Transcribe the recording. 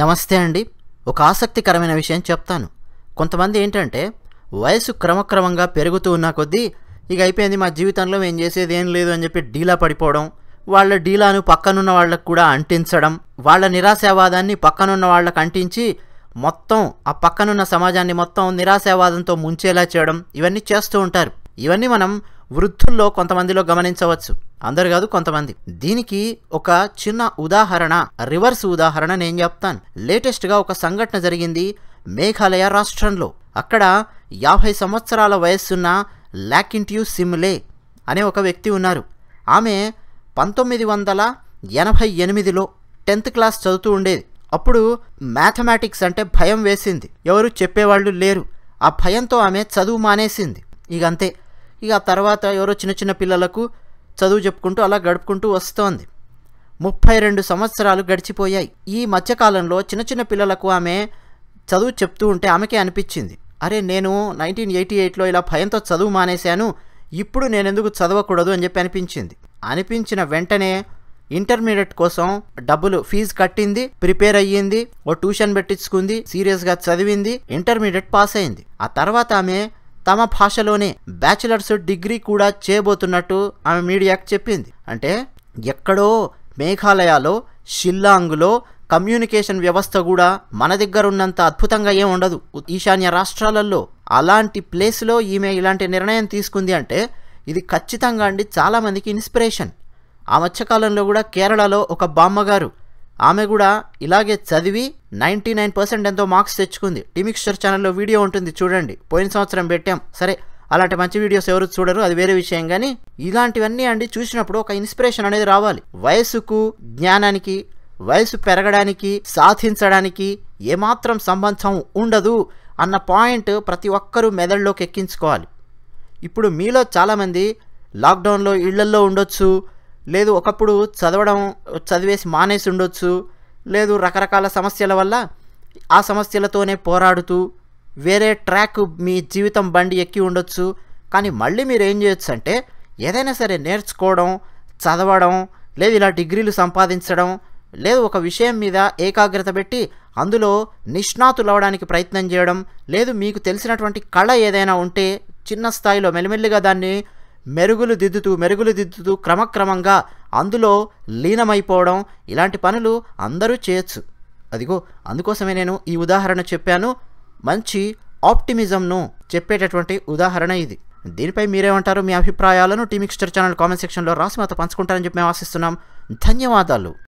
నమస్తే అండి ఒక ఆసక్తికరమైన విషయం చెప్తాను కొంతమంది ఏంటంటే వయసు క్రమక్రమంగా పెరుగుతూ ఉన్న కొద్దీ ఇక అయిపోయింది మా జీవితంలో మేము చేసేది ఏం లేదు అని చెప్పి డీలా పడిపోవడం వాళ్ళ డీలాను పక్కనున్న వాళ్ళకు కూడా అంటించడం వాళ్ళ నిరాశావాదాన్ని పక్కనున్న వాళ్ళకు అంటించి మొత్తం ఆ పక్కనున్న సమాజాన్ని మొత్తం నిరాశావాదంతో ముంచేలా చేయడం ఇవన్నీ చేస్తూ ఉంటారు ఇవన్నీ మనం వృద్ధుల్లో కొంతమందిలో గమనించవచ్చు అందరు కాదు కొంతమంది దీనికి ఒక చిన్న ఉదాహరణ రివర్స్ ఉదాహరణ నేను చెప్తాను లేటెస్ట్గా ఒక సంఘటన జరిగింది మేఘాలయ రాష్ట్రంలో అక్కడ యాభై సంవత్సరాల వయస్సున్న లాకింట్యూ సిమ్లే అనే ఒక వ్యక్తి ఉన్నారు ఆమె పంతొమ్మిది వందల ఎనభై ఎనిమిదిలో టెన్త్ క్లాస్ చదువుతూ ఉండేది అప్పుడు మ్యాథమెటిక్స్ అంటే భయం వేసింది ఎవరు చెప్పేవాళ్ళు లేరు ఆ భయంతో ఆమె చదువు మానేసింది ఇకంతే ఇక ఆ తర్వాత ఎవరో చిన్న చిన్న పిల్లలకు చదువు చెప్పుకుంటూ అలా గడుపుకుంటూ వస్తోంది ముప్పై రెండు సంవత్సరాలు గడిచిపోయాయి ఈ మధ్యకాలంలో చిన్న చిన్న పిల్లలకు ఆమె చదువు చెప్తూ ఉంటే ఆమెకే అనిపించింది అరే నేను నైన్టీన్ ఎయిటీ ఎయిట్లో ఇలా భయంతో చదువు మానేశాను ఇప్పుడు నేను ఎందుకు చదవకూడదు అని చెప్పి అనిపించింది అనిపించిన వెంటనే ఇంటర్మీడియట్ కోసం డబ్బులు ఫీజు కట్టింది ప్రిపేర్ అయ్యింది ఓ ట్యూషన్ పెట్టించుకుంది సీరియస్గా చదివింది ఇంటర్మీడియట్ పాస్ అయింది ఆ తర్వాత ఆమె తమ భాషలోనే బ్యాచిలర్స్ డిగ్రీ కూడా చేయబోతున్నట్టు ఆమె మీడియాకు చెప్పింది అంటే ఎక్కడో మేఘాలయాలో షిల్లాంగ్లో కమ్యూనికేషన్ వ్యవస్థ కూడా మన దగ్గర ఉన్నంత అద్భుతంగా ఏం ఉండదు ఈశాన్య రాష్ట్రాలలో అలాంటి ప్లేస్లో ఈమె ఇలాంటి నిర్ణయం తీసుకుంది అంటే ఇది ఖచ్చితంగా అండి చాలామందికి ఇన్స్పిరేషన్ ఆ మధ్యకాలంలో కూడా కేరళలో ఒక బామ్మగారు ఆమె కూడా ఇలాగే చదివి నైంటీ నైన్ పర్సెంట్ ఎంతో మార్క్స్ తెచ్చుకుంది టీమిక్స్చర్ ఛానల్లో వీడియో ఉంటుంది చూడండి పోయిన సంవత్సరం పెట్టాం సరే అలాంటి మంచి వీడియోస్ ఎవరు చూడరు అది వేరే విషయం కానీ ఇలాంటివన్నీ అండి చూసినప్పుడు ఒక ఇన్స్పిరేషన్ అనేది రావాలి వయసుకు జ్ఞానానికి వయసు పెరగడానికి సాధించడానికి ఏమాత్రం సంబంధం ఉండదు అన్న పాయింట్ ప్రతి ఒక్కరూ మెదడులోకి ఎక్కించుకోవాలి ఇప్పుడు మీలో చాలామంది లాక్డౌన్లో ఇళ్లల్లో ఉండొచ్చు లేదు ఒకప్పుడు చదవడం చదివేసి మానేసి ఉండొచ్చు లేదు రకరకాల సమస్యల వల్ల ఆ సమస్యలతోనే పోరాడుతూ వేరే ట్రాక్ మీ జీవితం బండి ఎక్కి ఉండొచ్చు కానీ మళ్ళీ మీరు ఏం చేయొచ్చు అంటే ఏదైనా సరే నేర్చుకోవడం చదవడం లేదు ఇలా డిగ్రీలు సంపాదించడం లేదు ఒక విషయం మీద ఏకాగ్రత పెట్టి అందులో నిష్ణాతులు ప్రయత్నం చేయడం లేదు మీకు తెలిసినటువంటి కళ ఏదైనా ఉంటే చిన్న స్థాయిలో మెల్లమెల్లిగా దాన్ని మెరుగులు దిద్దుతూ మెరుగులు దిద్దుతూ క్రమక్రమంగా అందులో లీనమైపోవడం ఇలాంటి పనులు అందరూ చేయొచ్చు అదిగో అందుకోసమే నేను ఈ ఉదాహరణ చెప్పాను మంచి ఆప్టిమిజంను చెప్పేటటువంటి ఉదాహరణ ఇది దీనిపై మీరేమంటారు మీ అభిప్రాయాలను టీమిక్స్టర్ ఛానల్ కామెంట్ సెక్షన్లో రాసి మాతో పంచుకుంటారని చెప్పి మేము ఆశిస్తున్నాం ధన్యవాదాలు